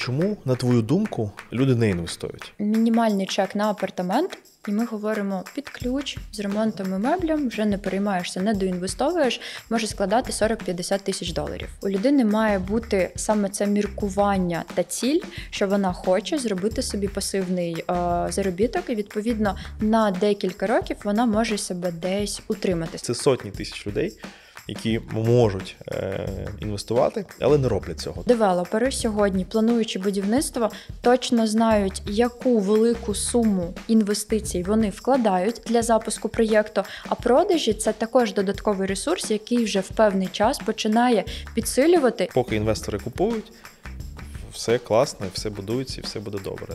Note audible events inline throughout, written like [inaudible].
Чому, на твою думку, люди не інвестують? Мінімальний чек на апартамент, і ми говоримо під ключ з ремонтом і меблям, вже не переймаєшся, не доінвестовуєш, може складати 40-50 тисяч доларів. У людини має бути саме це міркування та ціль, що вона хоче зробити собі пасивний е, заробіток, і відповідно на декілька років вона може себе десь утримати. Це сотні тисяч людей які можуть е, інвестувати, але не роблять цього. Девелопери сьогодні, плануючи будівництво, точно знають, яку велику суму інвестицій вони вкладають для запуску проєкту. А продажі це також додатковий ресурс, який вже в певний час починає підсилювати. Поки інвестори купують, все класно, все будується і все буде добре.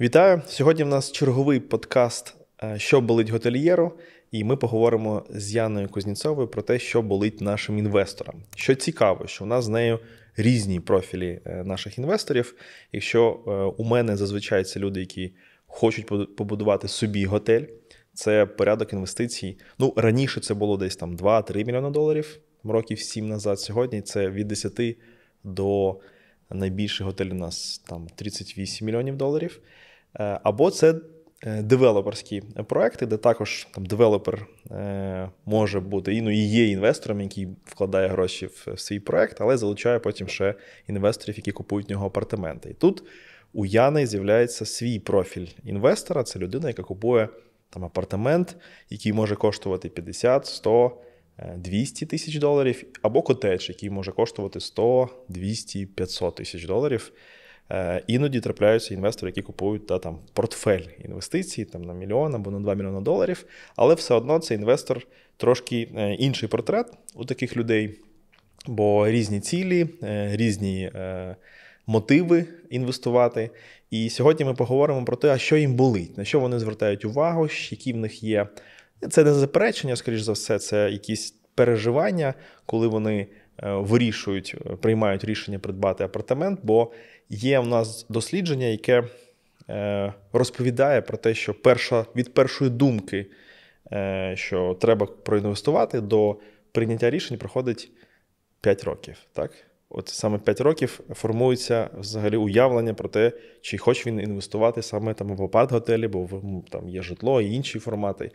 Вітаю! Сьогодні в нас черговий подкаст е, Що болить готельєру, і ми поговоримо з Яною Кузніцовою про те, що болить нашим інвесторам. Що цікаво, що у нас з нею різні профілі е, наших інвесторів. Якщо е, у мене зазвичай це люди, які хочуть побудувати собі готель, це порядок інвестицій. Ну раніше це було десь там 2-3 мільйони доларів років 7 назад. Сьогодні це від 10 до найбільших готель у нас там 38 мільйонів доларів. Е, або це е, девелоперські проекти, де також там девелопер е, може бути і ну, і є інвестором, який вкладає гроші в свій проект, але залучає потім ще інвесторів, які купують в нього апартаменти. І тут у Яни з'являється свій профіль інвестора. Це людина, яка купує там апартамент, який може коштувати 50, 100, 200 тисяч доларів, або котедж, який може коштувати 100, 200, 500 тисяч доларів. Е, іноді трапляються інвестори, які купують та, там, портфель інвестицій там, на мільйон або на 2 мільйони доларів. Але все одно це інвестор трошки е, інший портрет у таких людей, бо різні цілі, е, різні мотиви інвестувати. І сьогодні ми поговоримо про те, а що їм болить, на що вони звертають увагу, які в них є. Це не заперечення, скоріш за все, це якісь переживання, коли вони. Е, вирішують, е, приймають рішення придбати апартамент, бо є в нас дослідження, яке е, розповідає про те, що перша від першої думки, що треба проінвестувати, до прийняття рішень проходить 5 років. так? от саме 5 років формується взагалі уявлення про те, чи хоче він інвестувати саме там в апарт-готелі, бо там є житло і інші формати.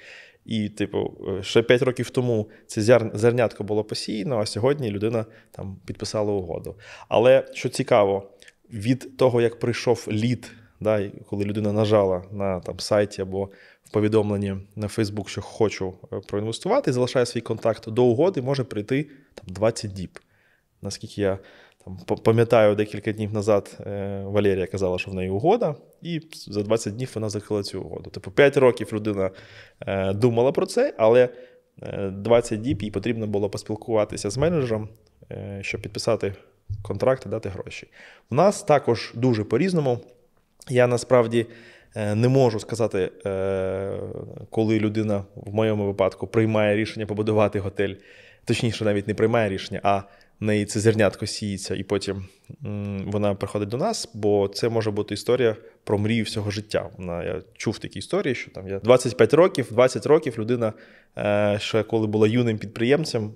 І, типу, е, ще 5 років тому це зернятко було посіяно, а сьогодні людина там підписала угоду. Але що цікаво, від того, як прийшов лід, да, коли людина нажала на там сайті або в повідомленні на Фейсбук, що хочу е, проінвестувати, залишає свій контакт до угоди, може прийти там 20 діб. Наскільки я там пам'ятаю, декілька днів назад е, Валерія казала, що в неї угода, і за 20 днів вона закрила цю угоду. Тобто типу, 5 років людина е, думала про це, але 20 е, діб їй потрібно було поспілкуватися з менеджером, щоб підписати контракт і дати гроші. У нас також дуже по-різному. Я насправді. Не можу сказати, коли людина в моєму випадку приймає рішення побудувати готель, точніше, навіть не приймає рішення, а неї це зернятко сіється, і потім вона приходить до нас, бо це може бути історія про мрію всього життя. Вона я чув такі історії, що там я 25 років, 20 років людина, е, ще коли була юним підприємцем,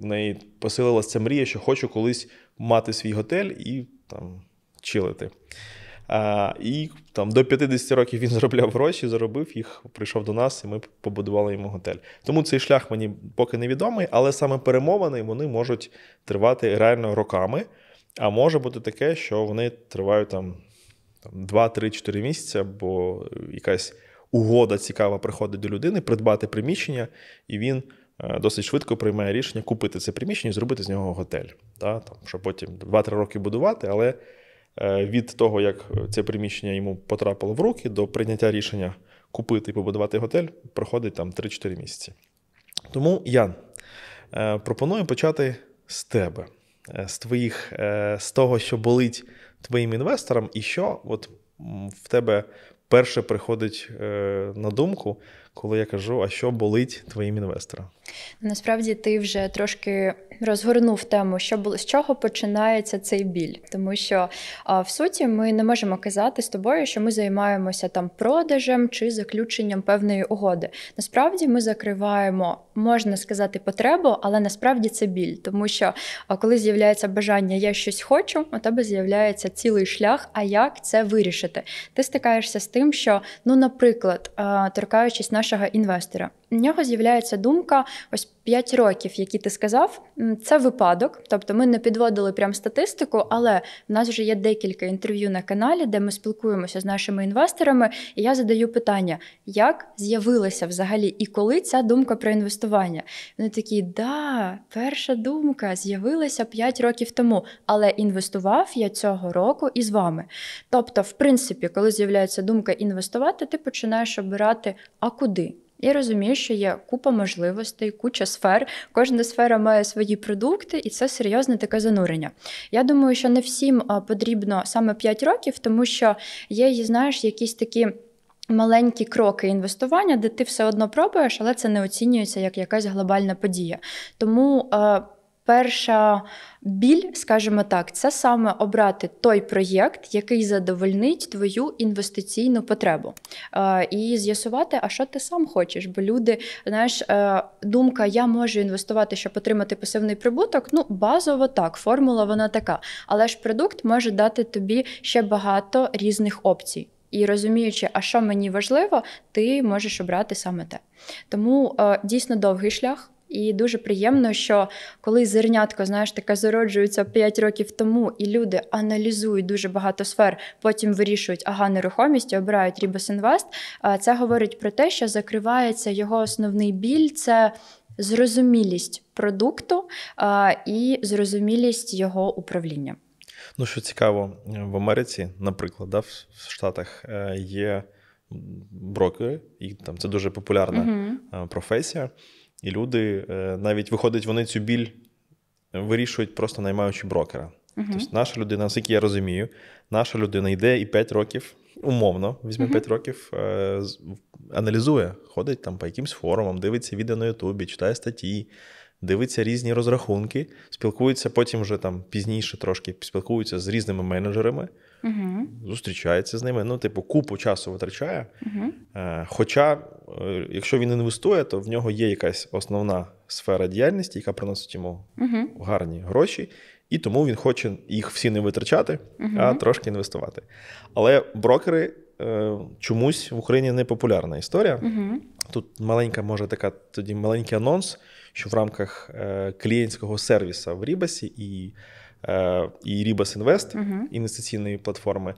в неї посилилася ця мрія, що хочу колись мати свій готель і там чилити. І там до 50 років він [laughs] заробляв гроші, заробив їх, прийшов до нас, і ми побудували йому готель. Тому цей шлях мені поки не відомий, але саме перемовини вони можуть тривати реально роками. А може бути таке, що вони тривають там, там 2-3-4 місяці, бо якась угода цікава приходить до людини, придбати приміщення, і він. Е, досить швидко приймає рішення купити це приміщення і зробити з нього готель, Да, там, щоб потім 2-3 роки будувати, але Е, від того, як це приміщення йому потрапило в руки, до прийняття рішення купити і побудувати готель, проходить там 3-4 місяці. Тому я е, пропоную почати з тебе, е, з твоїх, з того, що болить твоїм інвесторам, і що от в тебе перше приходить на думку, коли я кажу, а що болить твоїм інвесторам. Насправді ти вже трошки розгорнув тему, що було з чого починається цей біль, тому що в суті ми не можемо казати з тобою, що ми займаємося там продажем чи заключенням певної угоди. Насправді ми закриваємо, можна сказати, потребу, але насправді це біль, тому що коли з'являється бажання Я щось хочу, у тебе з'являється цілий шлях. А як це вирішити? Ти стикаєшся з тим, що, ну, наприклад, торкаючись нашого інвестора в нього з'являється думка: ось 5 років, які ти сказав, це випадок. Тобто ми не підводили прям статистику, але в нас вже є декілька інтерв'ю на каналі, де ми спілкуємося з нашими інвесторами, і я задаю питання, як з'явилася взагалі і коли ця думка про інвестування? Вони такі, да, перша думка з'явилася 5 років тому, але інвестував я цього року і з вами. Тобто, в принципі, коли з'являється думка інвестувати, ти починаєш обирати, а куди? Я розумію, що є купа можливостей, куча сфер. Кожна сфера має свої продукти, і це серйозне таке занурення. Я думаю, що не всім потрібно саме 5 років, тому що є, знаєш, якісь такі. Маленькі кроки інвестування, де ти все одно пробуєш, але це не оцінюється як якась глобальна подія. Тому е, Перша біль, скажімо так, це саме обрати той проєкт, який задовольнить твою інвестиційну потребу, е, і з'ясувати, а що ти сам хочеш. Бо люди, знаєш, е, думка я можу інвестувати, щоб отримати пасивний прибуток. Ну, базово так, формула вона така. Але ж продукт може дати тобі ще багато різних опцій. І розуміючи, а що мені важливо, ти можеш обрати саме те. Тому е, дійсно довгий шлях. І дуже приємно, що коли зернятко, знаєш, таке зароджується 5 років тому, і люди аналізують дуже багато сфер, потім вирішують, ага, нерухомість і обирають Рібосінвест. Це говорить про те, що закривається його основний біль це. Зрозумілість продукту і зрозумілість його управління. Ну, що цікаво, в Америці, наприклад, да, в Штатах е, є брокери, і там це дуже популярна uh-huh. професія. І люди е, навіть виходить, вони цю біль вирішують, просто наймаючи брокера. uh Тобто наша людина, наскільки я розумію, наша людина йде і 5 років, умовно, візьме uh 5 років, е- аналізує, ходить там по якимсь форумам, дивиться відео на Ютубі, читає статті, дивиться різні розрахунки, спілкуються потім вже там пізніше трошки, спілкуються з різними менеджерами угу. зустрічається з ними. Ну, типу, купу часу витрачає. Угу. Хоча, е, якщо він інвестує, то в нього є якась основна сфера діяльності, яка приносить йому угу. гарні гроші. І тому він хоче їх всі не витрачати, uh-huh. а трошки інвестувати. Але брокери е, чомусь в Україні не популярна історія. Uh-huh. Тут маленька, може, така тоді маленький анонс, що в рамках клієнтського сервіса в Рібасі і і Ribas Invest, інвестиційної платформи,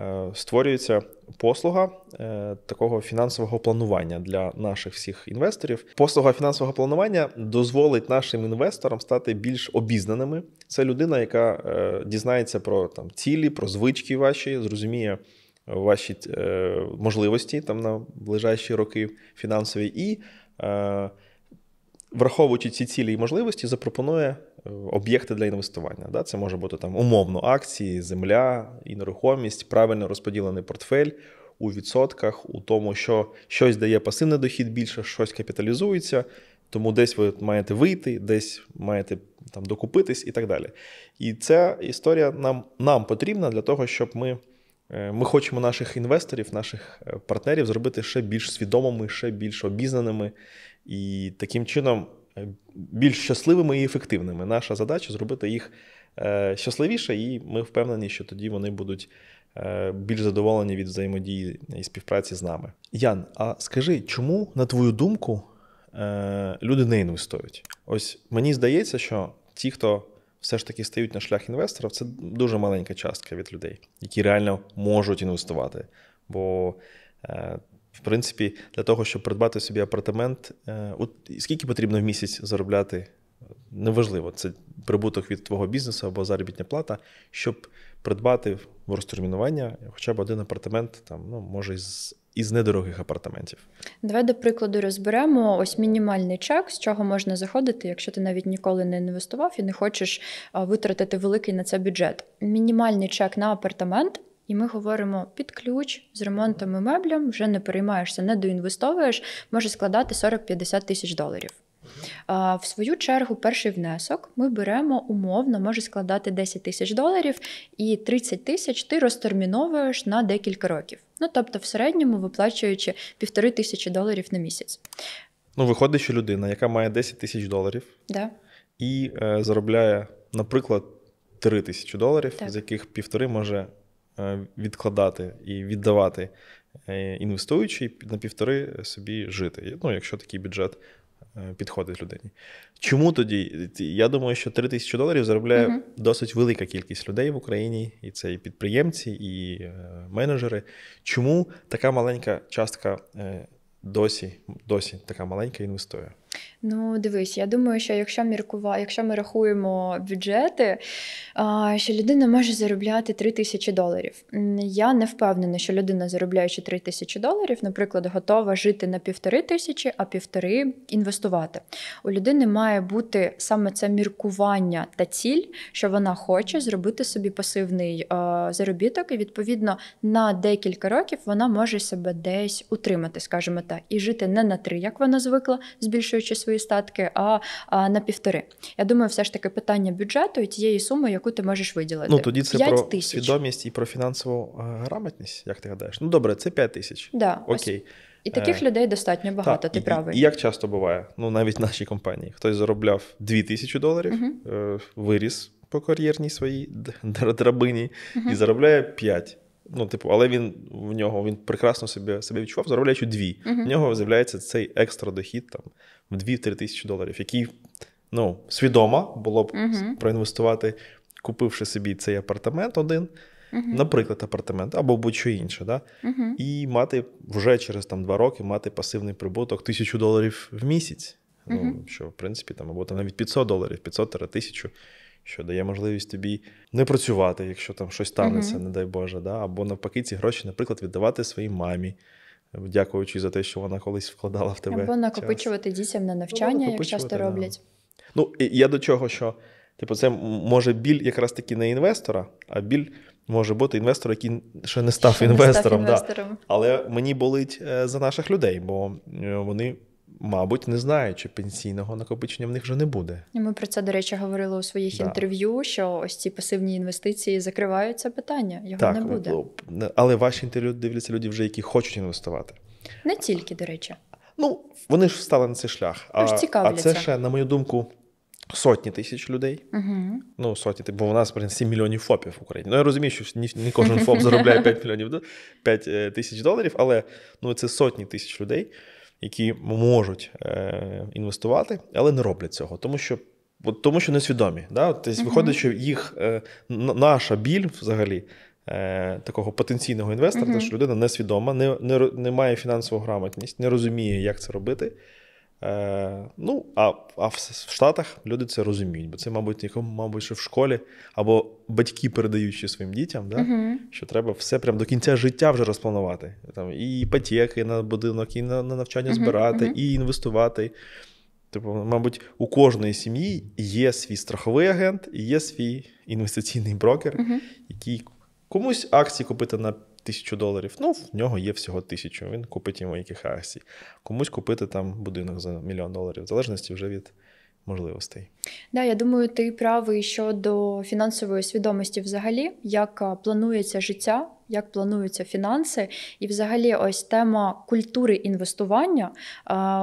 е, створюється послуга е, такого фінансового планування для наших всіх інвесторів. Послуга фінансового планування дозволить нашим інвесторам стати більш обізнаними. Це людина, яка е, дізнається про там цілі, про звички ваші, зрозуміє. Ваші е, можливості там на ближайші роки фінансові, і е, враховуючи ці цілі і можливості, запропонує об'єкти для інвестування. Да? Це може бути там умовно акції, земля, і нерухомість, правильно розподілений портфель у відсотках, у тому, що щось дає пасивний дохід більше, щось капіталізується. Тому десь ви маєте вийти, десь маєте там докупитись і так далі. І ця історія нам нам потрібна для того, щоб ми е, ми хочемо наших інвесторів, наших е, партнерів зробити ще більш свідомими, ще більш обізнаними. І таким чином Е, більш щасливими і ефективними. Наша задача зробити їх е, щасливіше, і ми впевнені, що тоді вони будуть е, більш задоволені від взаємодії і співпраці з нами. Ян, а скажи, чому, на твою думку, люди не інвестують? Ось мені здається, що ті, хто. Все ж таки стають на шлях інвесторів, це дуже маленька частка від людей, які реально можуть інвестувати. Бо в принципі, для того, щоб придбати собі апартамент, е, от скільки потрібно в місяць заробляти? Неважливо, це прибуток від твого бізнесу або заробітна плата, щоб придбати в розтермінування хоча б один апартамент, там ну може із із недорогих апартаментів. Давай до прикладу розберемо ось мінімальний чек, з чого можна заходити, якщо ти навіть ніколи не інвестував і не хочеш витратити великий на це бюджет. Мінімальний чек на апартамент і ми говоримо під ключ з ремонтом і меблям, вже не переймаєшся, не доінвестовуєш, може складати 40-50 тисяч доларів. В свою чергу, перший внесок ми беремо умовно, може складати 10 тисяч доларів, і 30 тисяч ти розтерміновуєш на декілька років. Ну тобто, в середньому виплачуючи півтори тисячі доларів на місяць. Ну, виходить, що людина, яка має 10 тисяч доларів да. і е, заробляє, наприклад, 3 тисячі доларів, так. з яких півтори може Е, відкладати і віддавати, е, інвестуючи на півтори собі жити. Ну, якщо такий бюджет е, підходить людині. Чому тоді? Я думаю, що 3 тисячі доларів заробляє угу. досить велика кількість людей в Україні, і це і підприємці, і менеджери. Чому така маленька частка досі, досі така маленька інвестує? Ну, дивись, я думаю, що якщо міркува, якщо ми рахуємо бюджети, що людина може заробляти 3 тисячі доларів. Я не впевнена, що людина, заробляючи 3 тисячі доларів, наприклад, готова жити на півтори тисячі, а півтори інвестувати. У людини має бути саме це міркування та ціль, що вона хоче зробити собі пасивний заробіток, і відповідно на декілька років вона може себе десь утримати, скажімо так, і жити не на три, як вона звикла, збільшуючи вдвічі свої статки, а, а на півтори. Я думаю, все ж таки питання бюджету і тієї суми, яку ти можеш виділити. Ну тоді це 5 про тисяч. свідомість і про фінансову е, грамотність, як ти гадаєш? Ну добре, це 5 тисяч. Да, Окей. Ось. І таких е, людей достатньо багато, так, ти і, правий. І як часто буває? Ну, навіть в нашій компанії хтось заробляв 2 тисячі доларів, uh-huh. виріс по кар'єрній своїй драбині uh-huh. і заробляє 5 ну, типу, але він в нього він прекрасно себе себе відчував, заробляючи дві. Uh-huh. В нього з'являється цей екстра дохід там в 2-3 тисячі доларів, який ну, свідомо було б uh-huh. проінвестувати, купивши собі цей апартамент один. Uh-huh. Наприклад, апартамент або будь-що інше, да? Uh-huh. і мати вже через там два роки мати пасивний прибуток тисячу доларів в місяць. Uh-huh. Ну що в принципі там або там навіть 500 доларів, 500 тисячу що дає можливість тобі не працювати, якщо там щось станеться, mm-hmm. не дай Боже. Да? Або навпаки, ці гроші, наприклад, віддавати своїй мамі, дякуючи за те, що вона колись вкладала в тебе. Або накопичувати час. дітям на навчання, як часто роблять. Да. Ну, і я до чого, що типу, це може біль якраз таки не інвестора, а біль. Може бути інвестор, який ще не став ще інвестором. Не став інвестором. Да. Але мені болить е, за наших людей, бо е, вони мабуть, не знаю, чи пенсійного накопичення в них вже не буде. Ми про це, до речі, говорили у своїх да. інтерв'ю, що ось ці пасивні інвестиції закриваються питання, його так, не буде. Ну, але ваші інтерв'ю дивляться люди, вже які хочуть інвестувати. Не тільки, до речі. Ну, вони ж встали на цей шлях. А, а це ще, на мою думку, сотні тисяч людей. Угу. Ну, сотні, бо типу, у нас блин, 7 мільйонів ФОПів в Україні. Ну, я розумію, що не кожен ФОП заробляє 5 мільйонів 5 е, тисяч доларів, але ну, це сотні тисяч людей які можуть е, інвестувати, але не роблять цього, тому що тому що несвідомі. Да? Тобто, виходить, що їх е, наша біль взагалі. Е, такого потенційного інвестора, uh-huh. тому що людина несвідома, не не, не має фінансову грамотність, не розуміє, як це робити, Е, Ну, а а в Штатах люди це розуміють, бо це, мабуть, якому, мабуть, що в школі або батьки передаючи своїм дітям, да, uh що треба все прям до кінця життя вже розпланувати. Там І іпотеки на будинок, і на на навчання збирати, uh і інвестувати. Тобто, мабуть, у кожної сім'ї є свій страховий агент і є свій інвестиційний брокер, який комусь акції купити на тисячу доларів. Ну, в нього є всього тисячу. Він купить йому яких акцій. Комусь купити там будинок за мільйон доларів, в залежності вже від. Можливостей, да, я думаю, ти правий щодо фінансової свідомості, взагалі, як планується життя, як плануються фінанси, і, взагалі, ось тема культури інвестування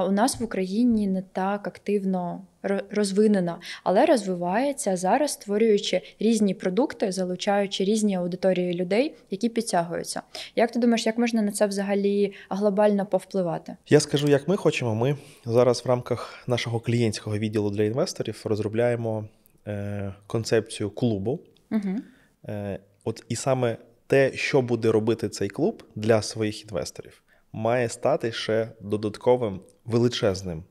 у нас в Україні не так активно розвинена, але розвивається зараз, створюючи різні продукти, залучаючи різні аудиторії людей, які підтягуються. Як ти думаєш, як можна на це взагалі глобально повпливати? Я скажу, як ми хочемо. Ми зараз в рамках нашого клієнтського відділу для інвесторів розробляємо е, концепцію клубу. Угу. Е, От і саме те, що буде робити цей клуб для своїх інвесторів, має стати ще додатковим величезним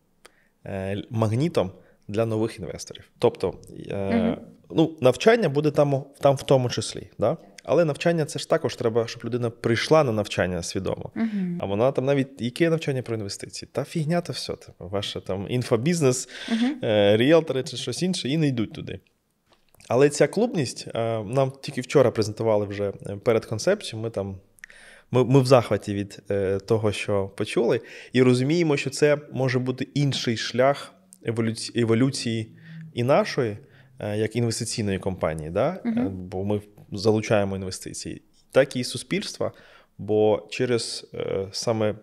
Е, магнітом для нових інвесторів. Тобто угу. ну, навчання буде там там в тому числі. Да? Але навчання це ж також треба, щоб людина прийшла на навчання свідомо. Uh-huh. А вона там навіть яке навчання про інвестиції? Та фігня, то все. Типу, ваше там інфобізнес, uh-huh. ріелтори чи щось інше, і не йдуть туди. Але ця клубність нам тільки вчора презентували вже перед концепцією. Ми там ми ми в захваті від е, того, що почули, і розуміємо, що це може бути інший шлях еволюції, еволюції і нашої, е, як інвестиційної компанії, да? uh бо ми залучаємо інвестиції, так і суспільства. Бо через саме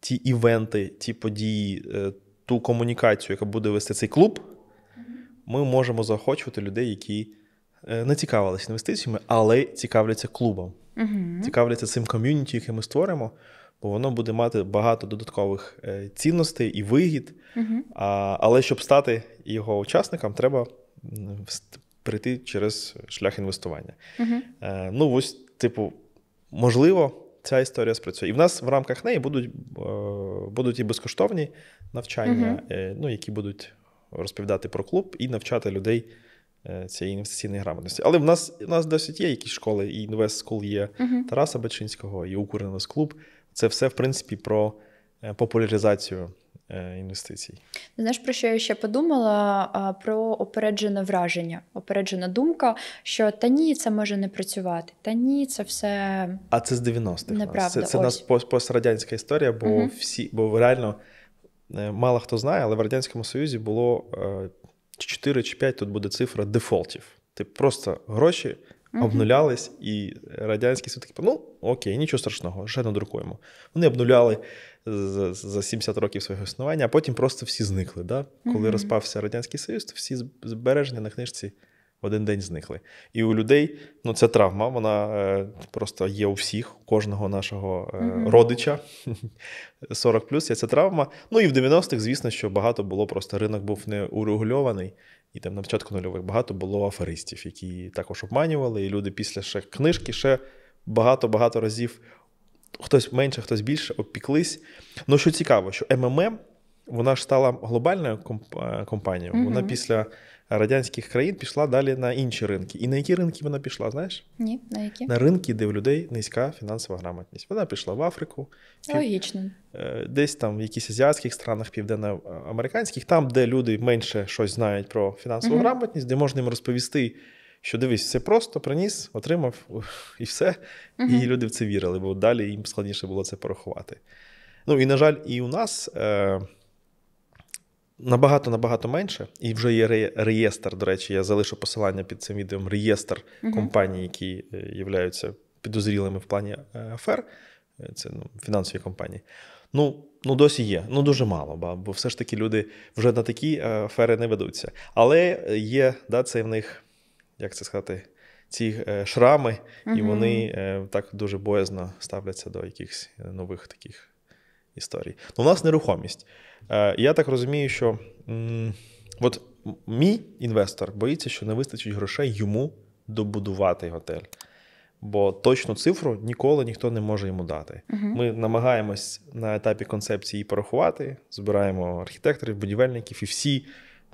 ті івенти, ті події, ту комунікацію, яка буде вести цей клуб, ми можемо заохочувати людей, які не цікавилися інвестиціями, але цікавляться клубом угу. цікавляться цим ком'юніті, яке ми створимо, бо воно буде мати багато додаткових е, цінностей і вигід. Угу. А, Але щоб стати його учасником, треба прийти через шлях інвестування. Угу. Е, Ну, ось, типу, можливо, ця історія спрацює. І в нас в рамках неї будуть е, будуть і безкоштовні навчання, угу. ну, які будуть розповідати про клуб і навчати людей. Е, цієї інвестиційної грамотності. Але в нас в нас досить є якісь школи, і Invest School є uh-huh. Тараса Бачинського, і Укрінвест Клуб. Це все, в принципі, про е, популяризацію. Е, інвестицій, знаєш, про що я ще подумала? Про опереджене враження, опереджена думка, що та ні, це може не працювати, та ні, це все. А це з 90-х. Неправда. Це це нас пострадянська історія, бо угу. всі, бо реально мало хто знає, але в Радянському Союзі було чи 4 чи 5 тут буде цифра дефолтів. Ти просто гроші обнулялись, і радянський світ такий, ну окей, нічого страшного, ще надрукуємо. Вони обнуляли за, 70 років свого існування, а потім просто всі зникли. Да? Коли розпався Радянський Союз, то всі збереження на книжці один день зникли. І у людей ну це травма, вона е, просто є у всіх, у кожного нашого mm-hmm. родича 40 [laughs] плюс є ця травма. Ну і в 90-х, звісно, що багато було просто ринок був не урегульований. І там на початку нульових багато було аферистів, які також обманювали. І люди після ще книжки ще багато-багато разів хтось менше, хтось більше обпіклись. Ну що цікаво, що МММ вона ж стала глобальною е, компанією. Вона mm-hmm. після радянських країн пішла далі на інші ринки. І на які ринки вона пішла? Знаєш? Ні, на які на ринки, де в людей низька фінансова грамотність. Вона пішла в Африку, логічно е, десь там в якісь азіатських странах, південноамериканських, там, де люди менше щось знають про фінансову угу. грамотність, де можна їм розповісти. Що дивись, все просто приніс, отримав і все. Угу. І люди в це вірили, бо далі їм складніше було це порахувати. Ну і на жаль, і у нас е, Набагато набагато менше, і вже є реєстр. До речі, я залишу посилання під цим відео. Реєстр угу. компаній, які е, являються підозрілими в плані е, афер. Е, це ну, фінансові компанії. Ну ну досі є. Ну дуже мало, бо все ж таки люди вже на такі афери не ведуться. Але є да, це в них, як це сказати, ці шрами, угу. і вони так дуже боязно ставляться до якихось нових таких. Історії. Ну, у нас нерухомість. Е, я так розумію, що от мій інвестор боїться, що не вистачить грошей йому добудувати готель. Бо точну цифру ніколи ніхто не може йому дати. Uh-huh. Ми намагаємось на етапі концепції порахувати, збираємо архітекторів, будівельників і всі,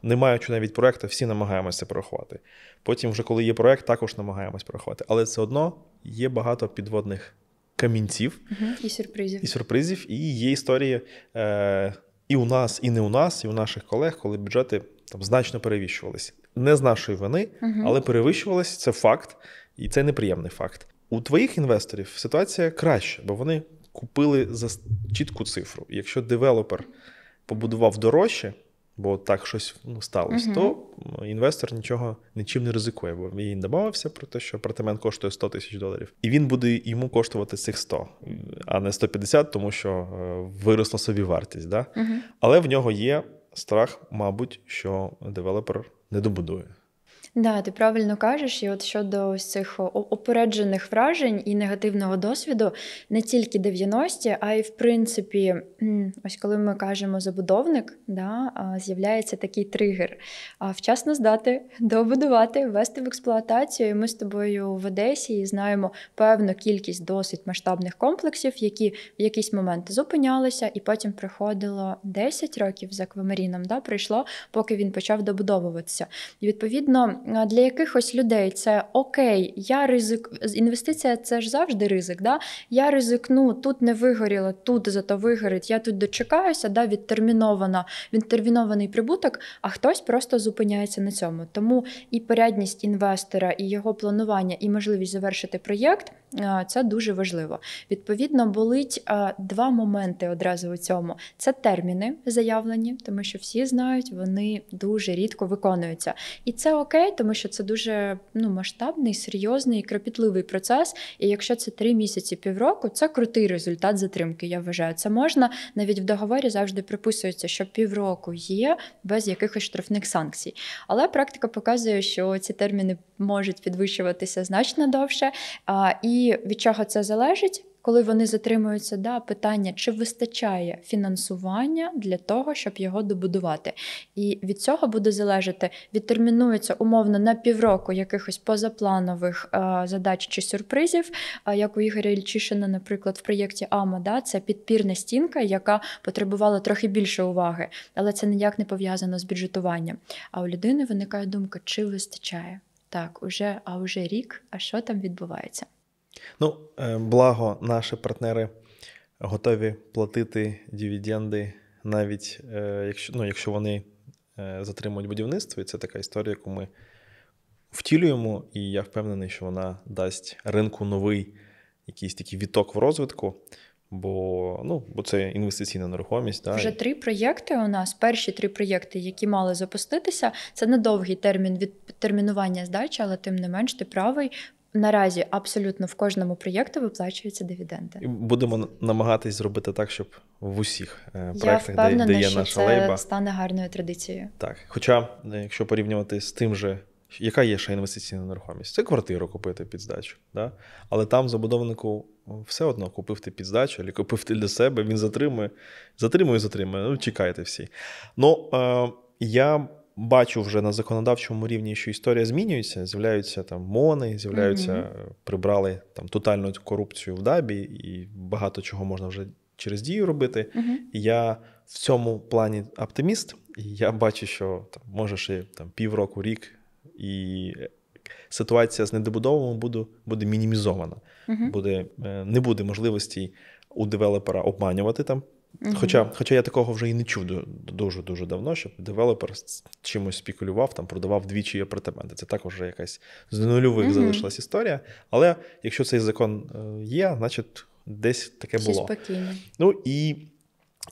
не маючи навіть проекту, всі намагаємося порахувати. Потім, вже коли є проект, також намагаємось порахувати. Але все одно є багато підводних камінців угу. і сюрпризів. І сюрпризів, і є історії е, і у нас, і не у нас, і у наших колег, коли бюджети там значно перевищувалися. Не з нашої вини, угу. але перевищувалися. Це факт, і це неприємний факт. У твоїх інвесторів ситуація краща, бо вони купили за чітку цифру. Якщо девелопер побудував дорожче бо так щось ну, сталося, угу. то інвестор нічого нічим не ризикує, бо він домовився про те, що апартамент коштує 100 тисяч доларів, і він буде йому коштувати цих 100, а не 150, тому що е, виросла собі вартість. Да? Угу. Але в нього є страх, мабуть, що девелопер не добудує. Да, ти правильно кажеш, і от щодо ось цих опереджених вражень і негативного досвіду, не тільки 90-ті, а й в принципі, ось коли ми кажемо забудовник, да, з'являється такий тригер. Вчасно здати, добудувати, ввести в експлуатацію. І Ми з тобою в Одесі і знаємо певну кількість досить масштабних комплексів, які в якийсь момент зупинялися, і потім приходило 10 років за аквамаріном, да, пройшло, поки він почав добудовуватися. І відповідно для якихось людей це окей, я ризик. Інвестиція це ж завжди ризик. Да? Я ризикну, тут не вигоріло, тут зато вигорить, я тут дочекаюся, да, відтермінована, відтермінований прибуток, а хтось просто зупиняється на цьому. Тому і порядність інвестора, і його планування, і можливість завершити проєкт це дуже важливо. Відповідно, болить два моменти одразу у цьому: це терміни заявлені, тому що всі знають, вони дуже рідко виконуються. І це окей дітей, тому що це дуже ну, масштабний, серйозний, кропітливий процес. І якщо це три місяці півроку, це крутий результат затримки. Я вважаю, це можна навіть в договорі завжди приписується, що півроку є без якихось штрафних санкцій. Але практика показує, що ці терміни можуть підвищуватися значно довше. І від чого це залежить? коли вони затримуються, да, питання, чи вистачає фінансування для того, щоб його добудувати. І від цього буде залежати, відтермінується умовно на півроку якихось позапланових е, задач чи сюрпризів, е, як у Ігоря Ільчишина, наприклад, в проєкті АМА, да, це підпірна стінка, яка потребувала трохи більше уваги, але це ніяк не пов'язано з бюджетуванням. А у людини виникає думка, чи вистачає. Так, уже, а вже рік, а що там відбувається? Ну, е, благо, наші партнери готові платити дивіденди, навіть е, якщо ну, якщо вони е, затримують будівництво, і це така історія, яку ми втілюємо, і я впевнений, що вона дасть ринку новий якийсь такий віток в розвитку. Бо ну, бо це інвестиційна нерухомість. Да? Вже три проєкти у нас. Перші три проєкти, які мали запуститися, це недовгий термін від термінування здачі, але тим не менш ти правий. Наразі абсолютно в кожному проєкту виплачуються дивіденди. Будемо намагатись зробити так, щоб в усіх е, проєктах, де, де є наша це лейба, стане гарною традицією. Так, хоча, е, якщо порівнювати з тим же, яка є ще інвестиційна нерухомість, це квартиру купити під здачу, да? але там забудовнику е, все одно купив ти під здачу, або купив ти для себе. Він затримує, затримує, затримує. Ну чекайте всі. Ну е, я бачу вже на законодавчому рівні, що історія змінюється. З'являються там мони, з'являються, mm-hmm. прибрали там тотальну корупцію в дабі, і багато чого можна вже через дію робити. Mm-hmm. я в цьому плані оптиміст, і я бачу, що там може ще там півроку, рік, і ситуація з недобудовами буде буде мінімізована. Mm-hmm. Буде, е, Не буде можливості у девелопера обманювати там mm Хоча хоча я такого вже і не чув дуже-дуже давно, щоб девелопер чимось спекулював, там продавав двічі апартаменти. Це також вже якась з нульових mm залишилась історія. Але якщо цей закон е, є, значить десь таке Всі було. Спокійно. Ну і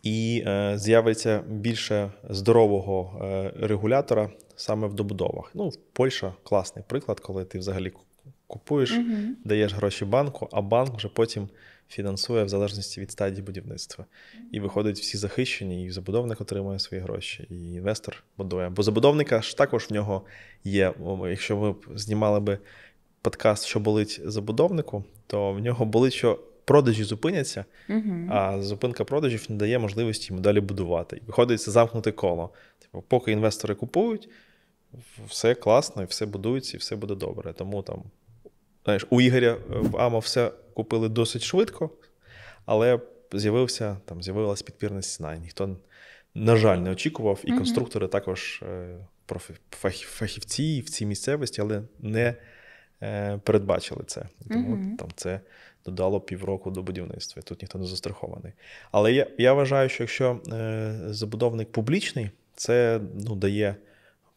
і е, з'явиться більше здорового е, регулятора саме в добудовах. Ну, Польща класний приклад, коли ти взагалі купуєш, mm даєш гроші банку, а банк вже потім фінансує в залежності від стадії будівництва. І виходить, всі захищені, і забудовник отримує свої гроші, і інвестор будує. Бо забудовника ж також в нього є. Якщо ви знімали би подкаст, що болить забудовнику, то в нього болить, що. Продажі зупиняться, uh-huh. а зупинка продажів не дає можливості йому далі будувати. І виходить це замкнуте коло. Типу, поки інвестори купують, все класно, і все будується, і все буде добре. Тому там, знаєш, у Ігоря е, Амо все купили досить швидко, але з'явився там з'явилась підпірність ціна. Ніхто, на жаль, не очікував, і конструктори також е, фахівці в цій місцевості, але не е, передбачили це. Тому там це додало півроку до будівництва. Тут ніхто не застрахований. Але я я вважаю, що якщо е, забудовник публічний, це ну, дає.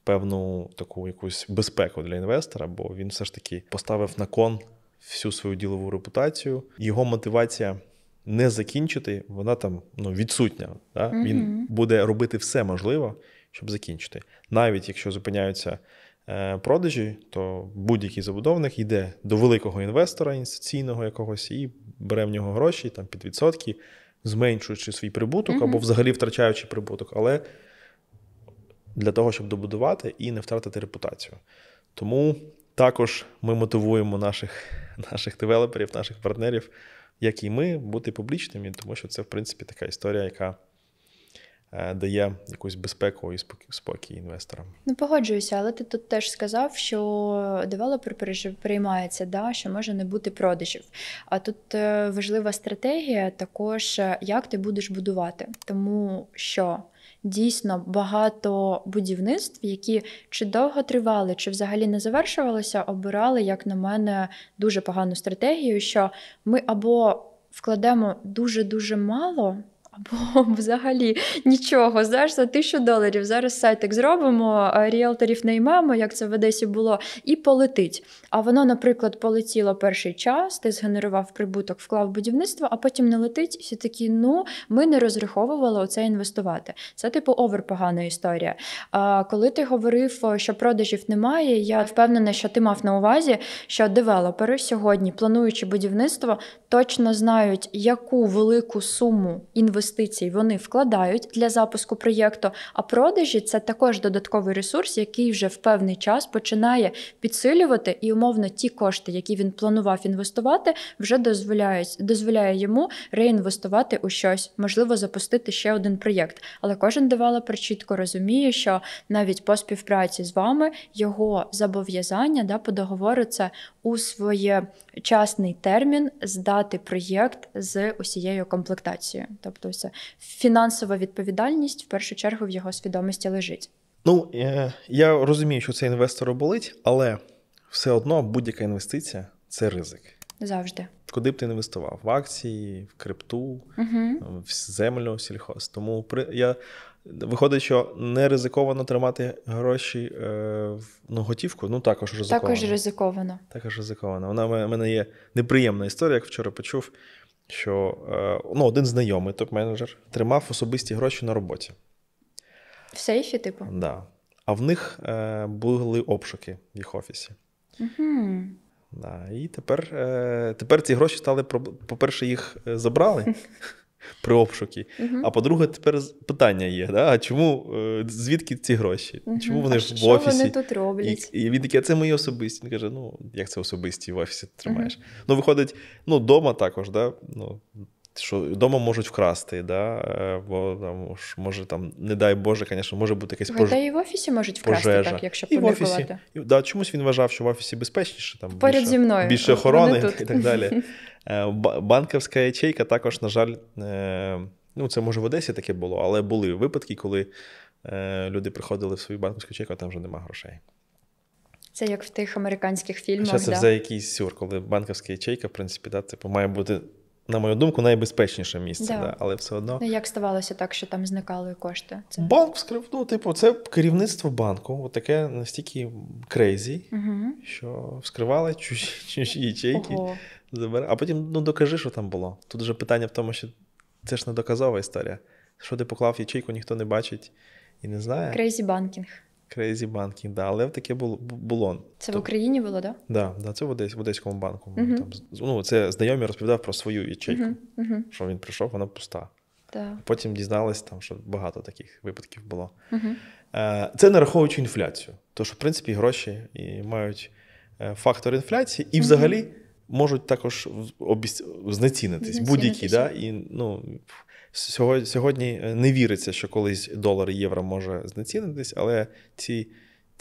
Певну таку якусь безпеку для інвестора, бо він все ж таки поставив на кон всю свою ділову репутацію. Його мотивація не закінчити, вона там ну, відсутня. Да? Mm-hmm. Він буде робити все можливе, щоб закінчити. Навіть якщо зупиняються е, продажі, то будь-який забудовник йде до великого інвестора інституційного якогось і бере в нього гроші там під відсотки, зменшуючи свій прибуток mm-hmm. або взагалі втрачаючи прибуток. але для того, щоб добудувати і не втратити репутацію. Тому також ми мотивуємо наших наших девелоперів, наших партнерів, як і ми, бути публічними, тому що це, в принципі, така історія, яка е, дає якусь безпеку і спокій інвесторам. Не ну, погоджуюся, але ти тут теж сказав, що девелопер переймається, да, що може не бути продажів. А тут е, важлива стратегія також, е, як ти будеш будувати, тому що дійсно багато будівництв, які чи довго тривали, чи взагалі не завершувалися, обирали, як на мене, дуже погану стратегію, що ми або вкладемо дуже дуже мало. Або [laughs] взагалі нічого. Знаєш, за тисячу доларів зараз сайтик зробимо, ріелторів наймемо, як це в Одесі було, і полетить. А воно, наприклад, полетіло перший час, ти згенерував прибуток, вклав будівництво, а потім не летить. І всі такі, ну ми не розраховували оце інвестувати. Це типу овер погана історія. А коли ти говорив, що продажів немає, я впевнена, що ти мав на увазі, що девелопери сьогодні, плануючи будівництво, точно знають, яку велику суму інвестувати інвестицій вони вкладають для запуску проєкту. А продажі це також додатковий ресурс, який вже в певний час починає підсилювати і умовно ті кошти, які він планував інвестувати, вже дозволяють дозволяє йому реінвестувати у щось, можливо, запустити ще один проєкт. Але кожен девелопер чітко розуміє, що навіть по співпраці з вами його зобов'язання да по договору це у своєчасний термін здати проєкт з усією комплектацією, тобто стосується. Фінансова відповідальність в першу чергу в його свідомості лежить. Ну е, я розумію, що це інвестору болить, але все одно будь-яка інвестиція це ризик. Завжди. Куди б ти інвестував? В акції, в крипту, угу. в землю, сільхоз. Тому при я виходить, що не ризиковано тримати гроші е, в ну, готівку. Ну також ризиковано. Також ризиковано. Також ризиковано. Вона в мене є неприємна історія, як вчора почув що е, ну, один знайомий топ-менеджер тримав особисті гроші на роботі. В сейфі, типу? Так. Да. А в них е, були обшуки в їх офісі. Угу. Да. І тепер е, тепер ці гроші стали, по-перше, їх е, забрали. [laughs] при обшуки. uh А по-друге, тепер питання є: да? а чому е, звідки ці гроші? uh Чому вони а в що офісі? вони тут роблять? І, і він такий, це мої особисті. Він каже: ну як це особисті в офісі тримаєш? Ну, виходить, ну, вдома також, да? ну, що вдома можуть вкрасти, да? Е, бо там може там, не дай Боже, звісно, може бути якесь. пожежа. і в офісі можуть вкрасти, пожежа. так, якщо і в офісі. І, да, Чомусь він вважав, що в офісі безпечніше, там Поряд більше, зі мною. більше охорони і так далі. Е, банківська ячейка також, на жаль, е, ну це може в Одесі таке було, але були випадки, коли люди приходили в свою банківську ячейку, а там вже нема грошей. Це як в тих американських фільмах. Це да? за якийсь сюр, коли банківська ячейка, в принципі, да, типу, має бути на мою думку, найбезпечніше місце. Да. да. Але все одно. Ну, як ставалося так, що там зникали кошти? Це... Банк скрив. ну, типу, це керівництво банку, от таке настільки крейзі, угу. що вскривали чужі, [laughs] чужі ячейки. Ого. А потім ну, докажи, що там було. Тут вже питання в тому, що це ж не доказова історія. Що ти поклав ячейку, ніхто не бачить і не знає. Крейзі банкінг. Крейзі банкінг, да, але таке було було. Це Тоб... в Україні було, так? Да? Да, да, це в Одесь, в Одеському банку. Uh-huh. Там, ну, Це знайомий розповідав про свою ячейку, uh-huh. Uh-huh. що він прийшов, вона пуста. Да. Потім дізналися, там, що багато таких випадків було. Е, Це нараховуючи інфляцію. Тож, в принципі, гроші і мають е, фактор інфляції, і взагалі можуть також обіс... знецінитись, будь-які. Да? І, ну, Сьогодні е, не віриться, що колись долар і євро може знецінитись, але ці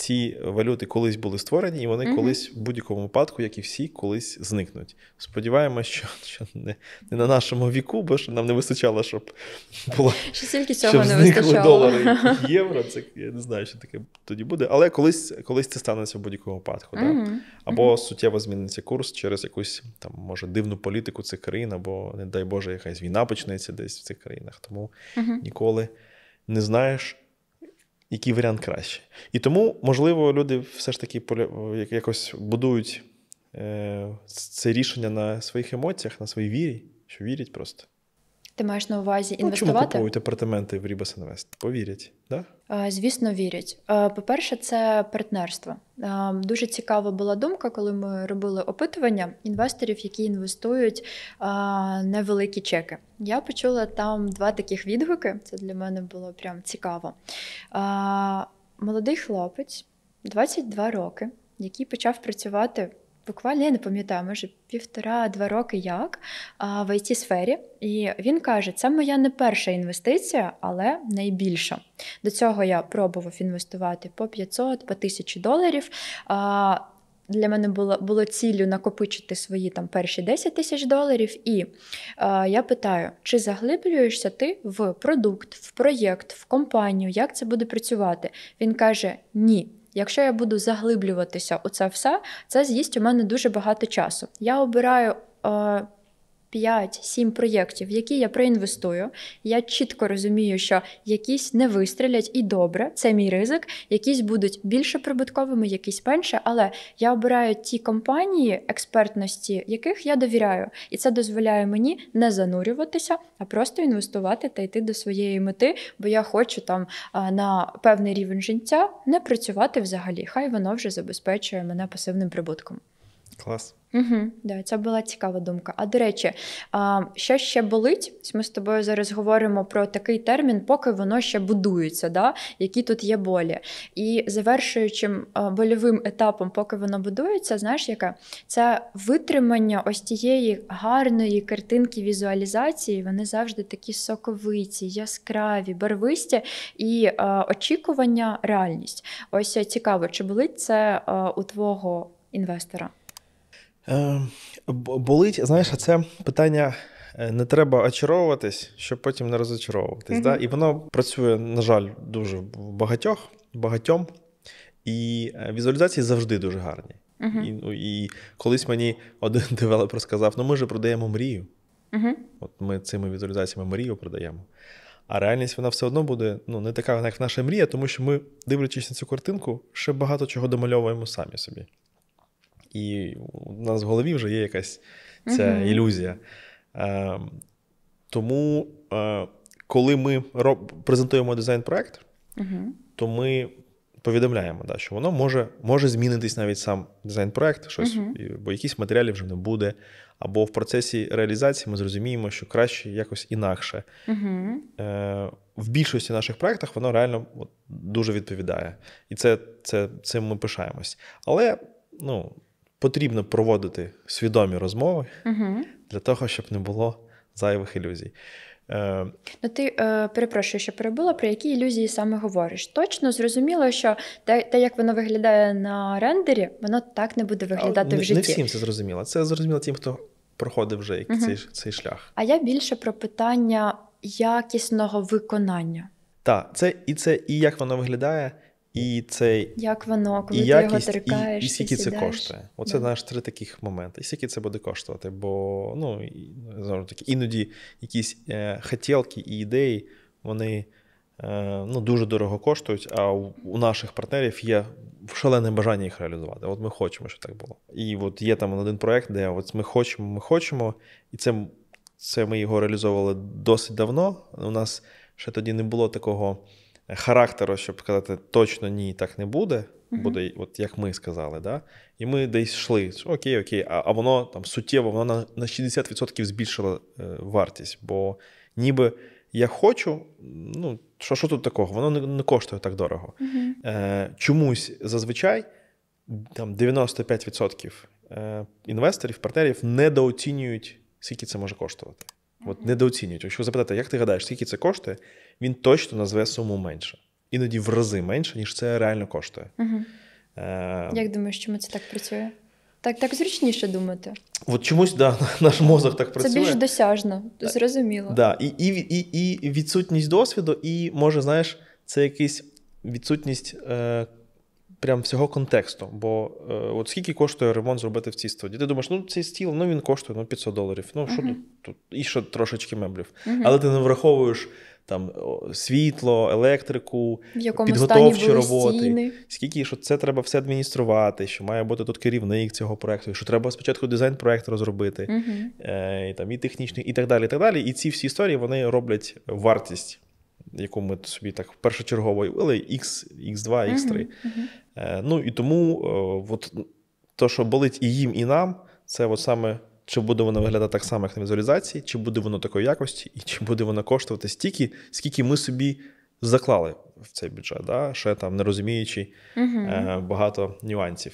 ці валюти колись були створені, і вони mm колись в будь-якому випадку, як і всі, колись зникнуть. Сподіваємося, що, що не, не на нашому віку, бо що нам не вистачало, щоб було що стільки цього щоб не вистачало долари і євро. Це я не знаю, що таке тоді буде. Але колись колись це станеться в будь-якому випадку. mm Да? Або mm суттєво зміниться курс через якусь там, може, дивну політику цих країн, або, не дай Боже, якась війна почнеться десь в цих країнах. Тому ніколи не знаєш який варіант краще. І тому, можливо, люди все ж таки якось будують е, це рішення на своїх емоціях, на своїй вірі, що вірять просто. Ти маєш на увазі інвестувати? Ну, чому купують апартаменти в Рібас Інвест? Повірять, да? Звісно, вірять. По-перше, це партнерство. Дуже цікава була думка, коли ми робили опитування інвесторів, які інвестують невеликі чеки. Я почула там два таких відгуки. Це для мене було прям цікаво. Молодий хлопець, 22 роки, який почав працювати буквально я не пам'ятаю, може півтора-два роки як в it сфері І він каже, це моя не перша інвестиція, але найбільша. До цього я пробував інвестувати по 500, по 1000 доларів. Для мене було було ціллю накопичити свої там перші 10 тисяч доларів. І е, я питаю, чи заглиблюєшся ти в продукт, в проєкт, в компанію, як це буде працювати? Він каже: Ні, Якщо я буду заглиблюватися у це все, це з'їсть у мене дуже багато часу. Я обираю. Е, 5-7 проєктів, які я проінвестую. Я чітко розумію, що якісь не вистрілять і добре, це мій ризик. Якісь будуть більше прибутковими, якісь менше. Але я обираю ті компанії, експертності, яких я довіряю, і це дозволяє мені не занурюватися, а просто інвестувати та йти до своєї мети, бо я хочу там на певний рівень життя не працювати взагалі. Хай воно вже забезпечує мене пасивним прибутком. Клас. Угу, да, Це була цікава думка. А до речі, що ще болить? Ми з тобою зараз говоримо про такий термін, поки воно ще будується, да? які тут є болі. І завершуючим больовим етапом, поки воно будується, знаєш, яке? Це витримання ось тієї гарної картинки візуалізації, вони завжди такі соковиті, яскраві, барвисті і очікування, реальність. Ось е, цікаво, чи болить це у твого інвестора? Е, болить, знаєш, це питання. Е, не треба очаровуватись, щоб потім не розочаровуватись. mm Да? І воно працює, на жаль, дуже в багатьох, багатьом. І е, візуалізації завжди дуже гарні. Mm-hmm. І ну, і колись мені один [laughs] девелопер сказав: ну ми же продаємо мрію. Mm-hmm. От Ми цими візуалізаціями мрію продаємо. А реальність вона все одно буде ну, не така, як наша мрія, тому що ми, дивлячись на цю картинку, ще багато чого домальовуємо самі собі і у нас в голові вже є якась ця uh-huh. ілюзія. Е, Тому, е, коли ми роб, презентуємо дизайн-проект, uh-huh. то ми повідомляємо, да, що воно може може змінитись навіть сам дизайн-проект, щось, uh-huh. бо якісь матеріалів вже не буде. Або в процесі реалізації ми зрозуміємо, що краще якось інакше. Е, в більшості наших проєктах воно реально от, дуже відповідає. І це, це, цим ми пишаємось. Але ну, потрібно проводити свідомі розмови угу. для того, щоб не було зайвих ілюзій. Е, ну, ти е, перепрошую, що перебула, про які ілюзії саме говориш. Точно зрозуміло, що те, те, як воно виглядає на рендері, воно так не буде виглядати а, в житті. Не всім це зрозуміло. Це зрозуміло тим, хто проходив вже як угу. цей, цей шлях. А я більше про питання якісного виконання. Так, це і це і як воно виглядає, і цей як воно, коли і ти якість, його торкаєш, і, і скільки це коштує. Оце да. наш три таких моменти. І скільки це буде коштувати? Бо ну знову таки іноді якісь е, хотілки і ідеї, вони е, ну дуже дорого коштують. А у, у наших партнерів є шалене бажання їх реалізувати. От ми хочемо, щоб так було. І от є там один проект, де от ми хочемо, ми хочемо, і це це ми його реалізовували досить давно. У нас ще тоді не було такого характеру, щоб казати, точно ні, так не буде. mm-hmm. от як ми сказали, да? і ми десь йшли. Окей, окей, а а воно там суттєво, воно на, на 60% збільшило е, вартість. Бо ніби я хочу, ну що що тут такого? Воно не, не коштує так дорого. Mm-hmm. Е, Чомусь зазвичай там 95% е, інвесторів, партнерів недооцінюють, скільки це може коштувати. От недооцінюють. Якщо ви запитаєте, як ти гадаєш, скільки це коштує? він точно назве суму менше. Іноді в рази менше, ніж це реально коштує. Угу. Е... Як думаєш, чому це так працює? Так, так зручніше думати. От чомусь да, [laughs] наш мозок так працює. Це більш досяжно, е, зрозуміло. Да. І і, і, і відсутність досвіду, і може, знаєш, це якась відсутність е, прям всього контексту. Бо е, от скільки коштує ремонт зробити в цій студії? Ти думаєш, ну цей стіл ну він коштує ну 500 доларів. Ну що uh-huh. тут і ще трошечки меблів. Uh-huh. Але ти не враховуєш там світло, електрику, в підготовчі роботи. Стіни. Скільки що це треба все адмініструвати? Що має бути тут керівник цього проекту? Що треба спочатку дизайн проекту розробити, uh-huh. е, і там і технічний, і так далі. І так далі. І ці всі історії вони роблять вартість яку ми собі так першочергово вели X, X2, X3. Ну і тому е, от, то, що болить і їм, і нам, це от саме. Чи буде воно виглядати так само, як на візуалізації, чи буде воно такої якості, і чи буде воно коштувати стільки, скільки ми собі заклали в цей бюджет, да? ще там не розуміючи uh-huh. багато нюансів.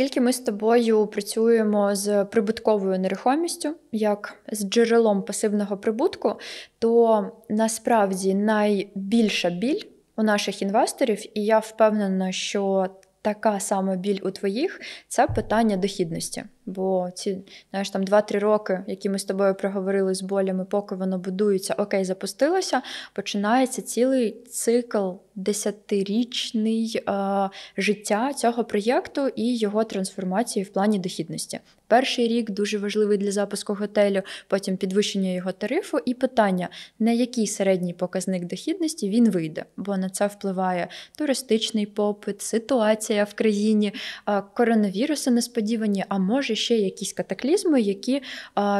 Оскільки ми з тобою працюємо з прибутковою нерухомістю, як з джерелом пасивного прибутку, то насправді найбільша біль у наших інвесторів, і я впевнена, що така сама біль у твоїх це питання дохідності. Бо ці знаєш, там 2-3 роки, які ми з тобою проговорили з болями, поки воно будується, окей, запустилося. Починається цілий цикл десятирічний е, життя цього проєкту і його трансформації в плані дохідності. Перший рік дуже важливий для запуску готелю, потім підвищення його тарифу, і питання, на який середній показник дохідності він вийде, бо на це впливає туристичний попит, ситуація в країні, е, коронавіруси несподівані, а може може ще якісь катаклізми, які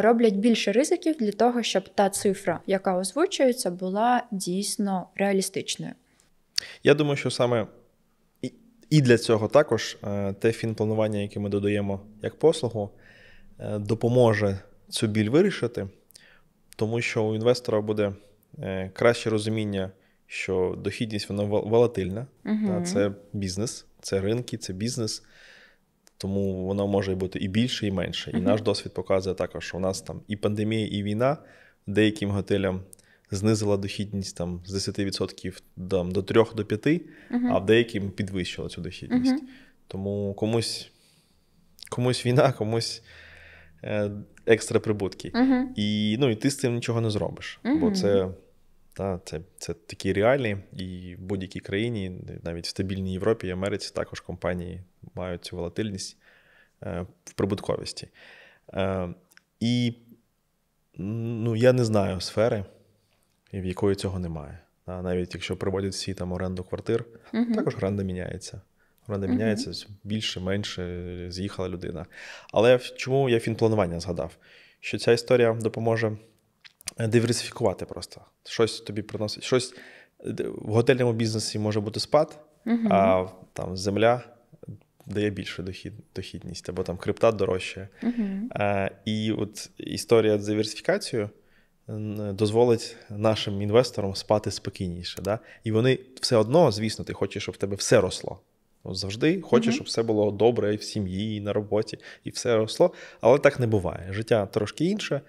роблять більше ризиків для того, щоб та цифра, яка озвучується, була дійсно реалістичною. Я думаю, що саме і для цього також е, те фінпланування, яке ми додаємо як послугу, е, допоможе цю біль вирішити, тому що у інвестора буде е, краще розуміння, що дохідність вона волатильна, угу. це бізнес, це ринки, це бізнес. Тому воно може бути і більше, і менше. І uh-huh. наш досвід показує також, що у нас там і пандемія, і війна деяким готелям знизила дохідність там з 10% там, до 3 до 5, uh-huh. а в деяким підвищила цю дохідність. Uh-huh. Тому комусь комусь війна, комусь е, екстра прибутки. І ну, і ти з цим нічого не зробиш. Бо це. Та Це це такі реалії, і в будь-якій країні, навіть в стабільній Європі і Америці, також компанії мають цю волатильність е, в прибутковості. Е, і ну, я не знаю сфери, в якої цього немає. Навіть якщо проводять всі там оренду квартир, uh також оренда міняється. Оренда uh міняється більше, менше, з'їхала людина. Але чому я фінпланування згадав? Що ця історія допоможе диверсифікувати просто. Щось тобі приносить. Щось в готельному бізнесі може бути спад, угу. а там земля дає більше дохід, дохідність, або там крипта дорожчає. Угу. А, е, і от історія з диверсифікацією. Дозволить нашим інвесторам спати спокійніше. Да? І вони все одно, звісно, ти хочеш, щоб в тебе все росло. Ну, завжди хочеш, mm-hmm. щоб все було добре і в сім'ї, і на роботі, і все росло. Але так не буває. Життя трошки інше.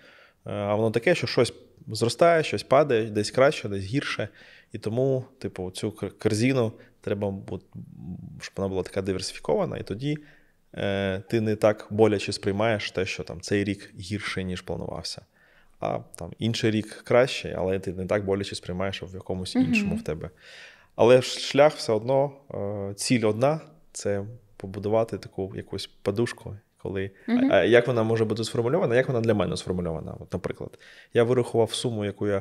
Е, а воно таке, що щось зростає, щось падає, десь краще, десь гірше. І тому, типу, цю корзину треба, щоб вона була така диверсифікована, і тоді е, ти не так боляче сприймаєш те, що там цей рік гірший, ніж планувався. А там інший рік кращий, але ти не так боляче сприймаєш в якомусь іншому mm-hmm. в тебе. Але шлях все одно, е, ціль одна це побудувати таку якусь подушку, коли mm а, е, як вона може бути сформульована, як вона для мене сформульована? От, Наприклад, я вирахував суму, яку я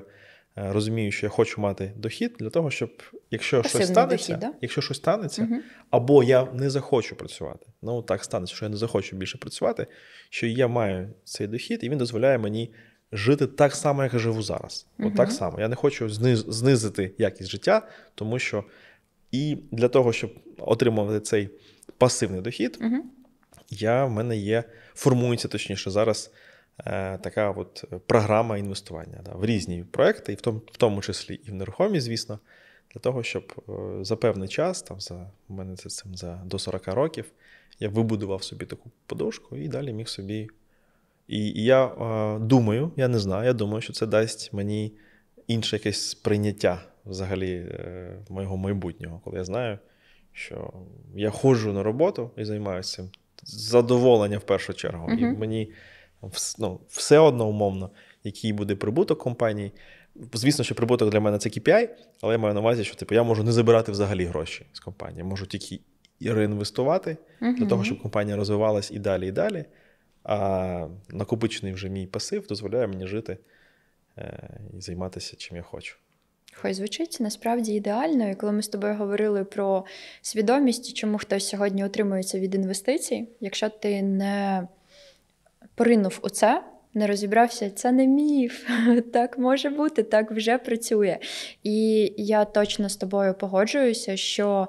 е, розумію, що я хочу мати дохід, для того, щоб якщо Пасивний щось станеться, дохід, да? якщо щось станеться, mm або я не захочу працювати. Ну так станеться, що я не захочу більше працювати, що я маю цей дохід, і він дозволяє мені жити так само, як я живу зараз. От так само. Я не хочу знизити якість життя, тому що і для того, щоб отримувати цей пасивний дохід я, в мене є, формується точніше зараз е, така от програма інвестування да, в різні проекти, і в тому, в тому числі і в нерухомі, звісно, для того, щоб е, за певний час, там за в мене це цим за до 40 років, я вибудував собі таку подушку і далі міг собі. І, і я е, думаю, я не знаю, я думаю, що це дасть мені інше якесь сприйняття взагалі е, моєго майбутнього, коли я знаю. Що я ходжу на роботу і займаюся цим задоволення в першу чергу. Mm-hmm. І мені ну, все одно умовно, який буде прибуток компанії. Звісно, що прибуток для мене це KPI, але я маю на увазі, що типу, я можу не забирати взагалі гроші з компанії. можу тільки реінвестувати mm-hmm. для того, щоб компанія розвивалась і далі, і далі. А накопичений вже мій пасив дозволяє мені жити е- і займатися чим я хочу хай звучить насправді ідеально. І коли ми з тобою говорили про свідомість, і чому хтось сьогодні утримується від інвестицій, якщо ти не поринув у це. Не розібрався, це не міф, [laughs] так може бути, так вже працює. І я точно з тобою погоджуюся, що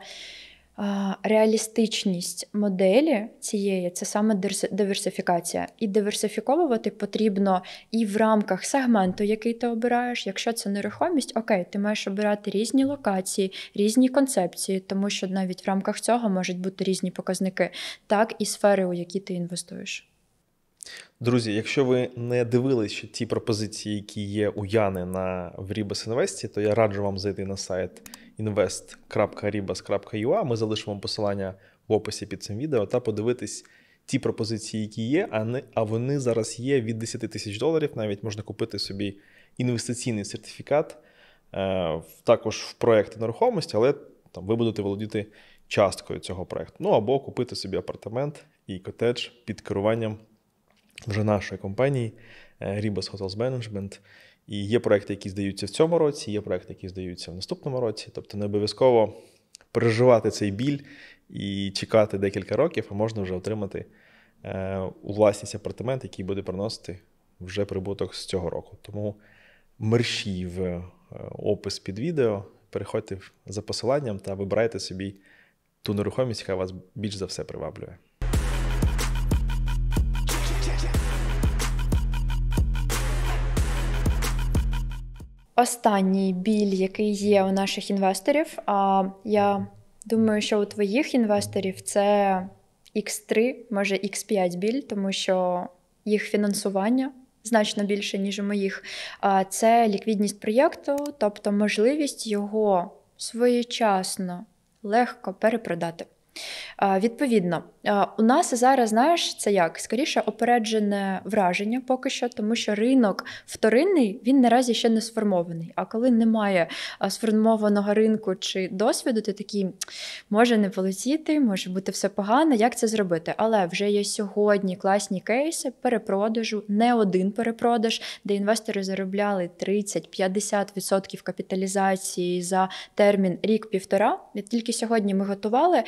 реалістичність моделі цієї це саме диверсифікація. І диверсифіковувати потрібно і в рамках сегменту, який ти обираєш. Якщо це нерухомість, окей, ти маєш обирати різні локації, різні концепції, тому що навіть в рамках цього можуть бути різні показники, так і сфери, у які ти інвестуєш. Друзі, якщо ви не дивились ще ті пропозиції, які є у Яни на Врібас Інвесті, то я раджу вам зайти на сайт invest.ribas.ua. Ми залишимо посилання в описі під цим відео та подивитись ті пропозиції, які є, а не а вони зараз є від 10 тисяч доларів. Навіть можна купити собі інвестиційний сертифікат е, також в проєкти нерухомості, але там ви будете володіти часткою цього проєкту. Ну або купити собі апартамент і котедж під керуванням вже нашої компанії е, Ribas Hotels Management. І є проекти, які здаються в цьому році, є проекти, які здаються в наступному році. Тобто не обов'язково переживати цей біль і чекати декілька років, а можна вже отримати е, у власність апартамент, який буде приносити вже прибуток з цього року. Тому мерщій в е, опис під відео, переходьте за посиланням та вибирайте собі ту нерухомість, яка вас більш за все приваблює. останній біль, який є у наших інвесторів. А я думаю, що у твоїх інвесторів це x 3 може x 5 біль, тому що їх фінансування. Значно більше, ніж у моїх, це ліквідність проєкту, тобто можливість його своєчасно легко перепродати. Відповідно, у нас зараз знаєш це як скоріше опереджене враження поки що, тому що ринок вторинний він наразі ще не сформований. А коли немає сформованого ринку чи досвіду, ти такий може не полетіти, може бути все погано. Як це зробити? Але вже є сьогодні класні кейси перепродажу, не один перепродаж, де інвестори заробляли 30-50% капіталізації за термін рік-півтора. Тільки сьогодні ми готували.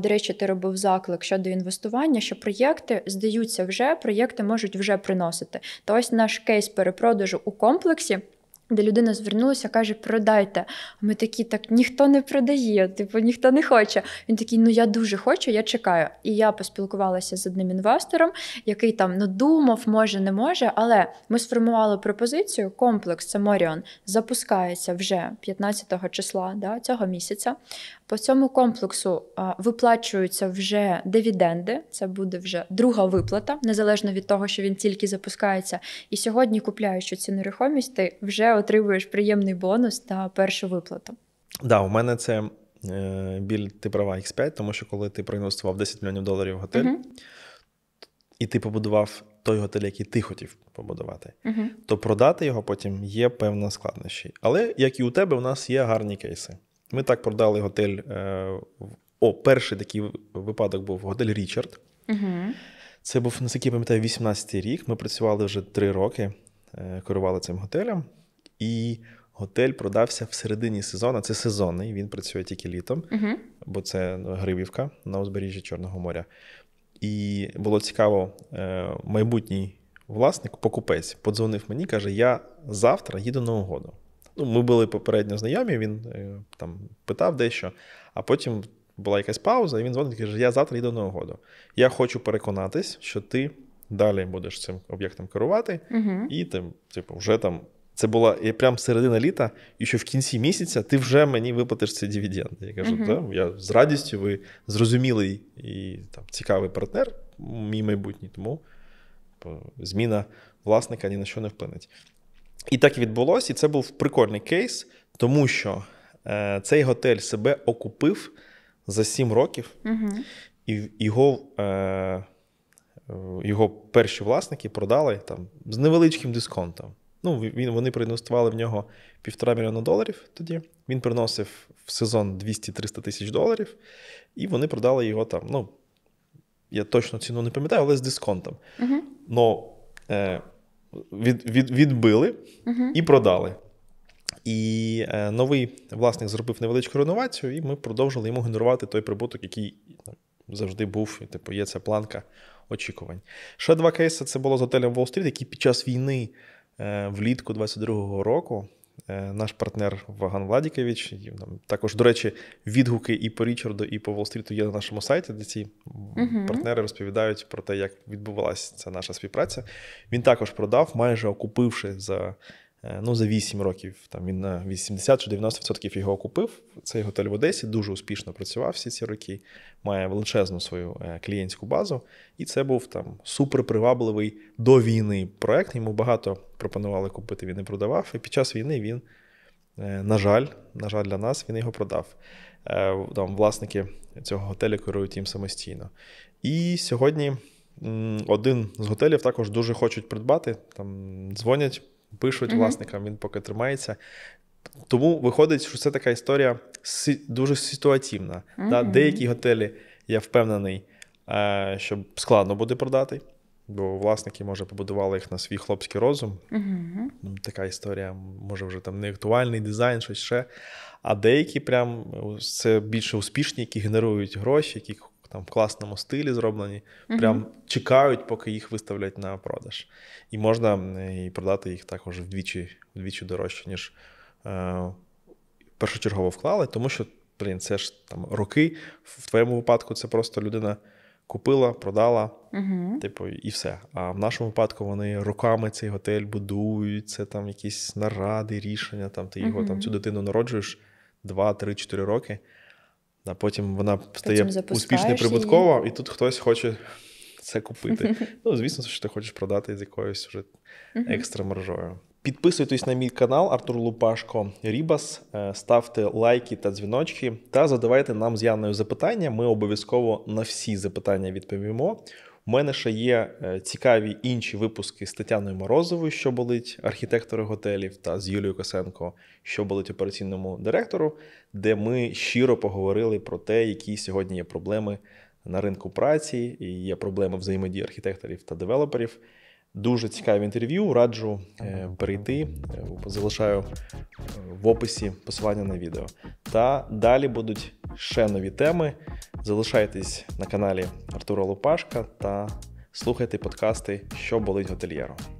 До речі ти робив заклик щодо інвестування, що проєкти здаються вже, проєкти можуть вже приносити. То ось наш кейс перепродажу у комплексі. Де людина звернулася, каже, продайте. Ми такі, так ніхто не продає, типу ніхто не хоче. Він такий, ну я дуже хочу, я чекаю. І я поспілкувалася з одним інвестором, який там ну, думав, може, не може. Але ми сформували пропозицію. Комплекс Саморіон запускається вже 15 числа да, цього місяця. По цьому комплексу а, виплачуються вже дивіденди. Це буде вже друга виплата, незалежно від того, що він тільки запускається. І сьогодні, купляючи цю нерухомість, ти вже отримуєш приємний бонус та першу виплату. Так, да, у мене це е, біль ти права X5, тому що коли ти проінвестував 10 мільйонів доларів в готель, uh-huh. і ти побудував той готель, який ти хотів побудувати, uh-huh. то продати його потім є певна складнощі. Але як і у тебе, у нас є гарні кейси. Ми так продали готель. Е, о, перший такий випадок був готель Річард. Uh-huh. Це був наскільки я пам'ятаю, 18-й рік. Ми працювали вже три роки, е, керували цим готелем. І готель продався в середині сезону. Це сезонний, він працює тільки літом, uh-huh. бо це Гривівка на узбережжі Чорного моря. І було цікаво, е, майбутній власник, покупець, подзвонив мені, каже: Я завтра їду на угоду. Ну, Ми були попередньо знайомі, він е, там питав дещо, а потім була якась пауза, і він дзвонить і каже: Я завтра їду на угоду. Я хочу переконатись, що ти далі будеш цим об'єктом керувати, угу. і ти, типу, вже там це була прям середина літа, і що в кінці місяця ти вже мені виплатиш цей дивіденд. Я кажу, uh-huh. я з радістю, ви зрозумілий і там, цікавий партнер, мій майбутній, тому типу, зміна власника ні на що не вплинеть. І так і відбулося, і це був прикольний кейс, тому що е, цей готель себе окупив за 7 років, uh-huh. і його. Е, його перші власники продали там з невеличким дисконтом. Ну, він, Вони проінвестували в нього півтора мільйона доларів тоді. Він приносив в сезон 200-300 тисяч доларів, і вони продали його там. ну, Я точно ціну не пам'ятаю, але з дисконтом. Uh-huh. Но, е, від, від, Відбили uh-huh. і продали. І е, новий власник зробив невеличку реновацію, і ми продовжили йому генерувати той прибуток, який ну, завжди був. І, типу, є ця планка очікувань. Ще два кейси це було з готелем Wall Street, який під час війни. Е, влітку 22-го року. Е, наш партнер Ваган Владікович. Також, до речі, відгуки і по Річарду, і по Волстріту є на нашому сайті, де ці uh-huh. партнери розповідають про те, як відбувалася ця наша співпраця. Він також продав, майже окупивши за Е, ну, за 8 років. Там Він на 80 чи 90% його купив. Цей готель в Одесі дуже успішно працював всі ці роки, має величезну свою е, клієнтську базу. І це був там суперпривабливий до війни проект. Йому багато пропонували купити, він і продавав. І під час війни він, е, на жаль, на жаль, для нас він його продав. Там власники цього готелю керують їм самостійно. І сьогодні. Один з готелів також дуже хочуть придбати. Там дзвонять пишуть mm власникам, він поки тримається. Тому виходить, що це така історія дуже ситуативна. mm Да? Деякі готелі, я впевнений, е, що складно буде продати, бо власники, може, побудували їх на свій хлопський розум. mm Така історія, може, вже там не актуальний дизайн, щось ще. А деякі прям е, це більше успішні, які генерують гроші, які там в класному стилі зроблені, прям чекають, поки їх виставлять на продаж. І можна і продати їх також вдвічі вдвічі дорожче, ніж е, першочергово вклали, тому що, блін, це ж там роки. В твоєму випадку це просто людина купила, продала, угу. типу, і все. А в нашому випадку вони роками цей готель будують, це там якісь наради, рішення. Там ти його угу. там цю дитину народжуєш 2-3-4 роки а потім вона стає успішно прибуткова, її. і тут хтось хоче це купити. [laughs] Ну, звісно, що ти хочеш продати з якоюсь вже екстра маржою. Підписуйтесь на мій канал Артур Лупашко Рібас, е, ставте лайки та дзвіночки та задавайте нам з Яною запитання. Ми обов'язково на всі запитання відповімо. У мене ще є е, цікаві інші випуски з Тетяною Морозовою, що болить архітектори готелів, та з Юлією Косенко, що болить операційному директору, де ми щиро поговорили про те, які сьогодні є проблеми на ринку праці, і є проблеми взаємодії архітекторів та девелоперів. Дуже цікаве інтерв'ю. Раджу е, перейти. Е, залишаю е, в описі посилання на відео. Та далі будуть ще нові теми. Залишайтесь на каналі Артура Лупашка та слухайте подкасти, що болить готельєром.